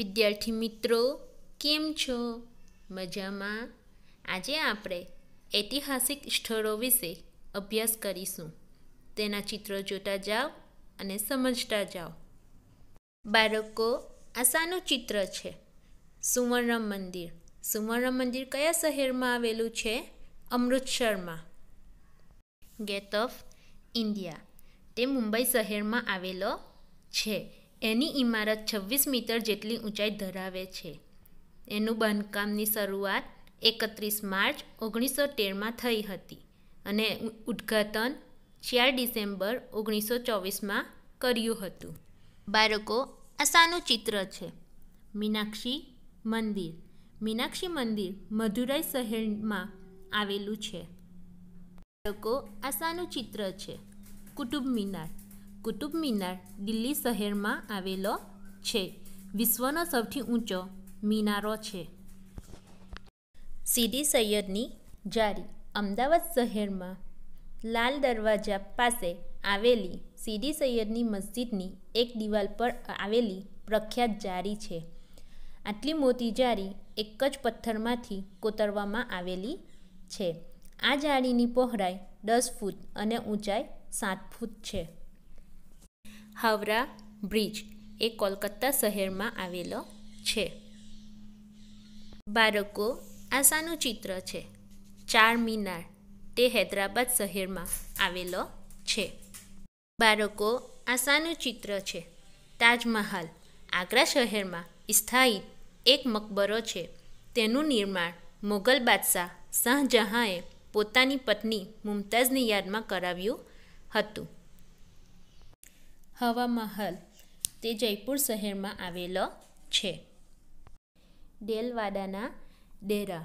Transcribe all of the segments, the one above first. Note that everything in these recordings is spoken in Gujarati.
વિદ્યાર્થી મિત્રો કેમ છો મજામાં આજે આપણે ઐતિહાસિક સ્થળો વિશે અભ્યાસ કરીશું તેના ચિત્રો જોતા જાઓ અને સમજતા જાઓ બાળકો આ ચિત્ર છે સુવર્ણ મંદિર સુવર્ણ મંદિર કયા શહેરમાં આવેલું છે અમૃતસરમાં ગેટ ઓફ ઇન્ડિયા તે મુંબઈ શહેરમાં આવેલો છે એની ઇમારત છવ્વીસ મીટર જેટલી ઊંચાઈ ધરાવે છે એનું બાંધકામની શરૂઆત એકત્રીસ માર્ચ ઓગણીસો તેરમાં થઈ હતી અને ઉદ્ઘાટન ચાર ડિસેમ્બર ઓગણીસો ચોવીસમાં કર્યું હતું બાળકો આસાનું ચિત્ર છે મીનાક્ષી મંદિર મીનાક્ષી મંદિર મધુરાઈ શહેરમાં આવેલું છે બાળકો આસાનું ચિત્ર છે કુટુંબ મિનાર કુતુબ મિનાર દિલ્હી શહેરમાં આવેલો છે વિશ્વનો સૌથી ઊંચો મિનારો છે સીદી સૈયદની જારી અમદાવાદ શહેરમાં લાલ દરવાજા પાસે આવેલી સીદી સૈયદની મસ્જિદની એક દિવાલ પર આવેલી પ્રખ્યાત જારી છે આટલી મોટી જારી એક જ પથ્થરમાંથી કોતરવામાં આવેલી છે આ જાળીની પહોળાઈ દસ ફૂટ અને ઊંચાઈ સાત ફૂટ છે હાવરા બ્રિજ એ કોલકાતા શહેરમાં આવેલો છે બાળકો આ ચિત્ર છે ચાર મિનાર તે હૈદરાબાદ શહેરમાં આવેલો છે બાળકો આ ચિત્ર છે તાજમહાલ આગ્રા શહેરમાં સ્થાયી એક મકબરો છે તેનું નિર્માણ મુઘલ બાદશાહ શાહજહાંએ પોતાની પત્ની મુમતાઝની યાદમાં કરાવ્યું હતું હવા મહલ તે જયપુર શહેરમાં આવેલો છે ડેલવાડાના ડેરા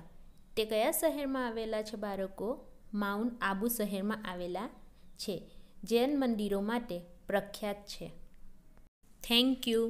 તે કયા શહેરમાં આવેલા છે બાળકો માઉન્ટ આબુ શહેરમાં આવેલા છે જૈન મંદિરો માટે પ્રખ્યાત છે થેન્ક યુ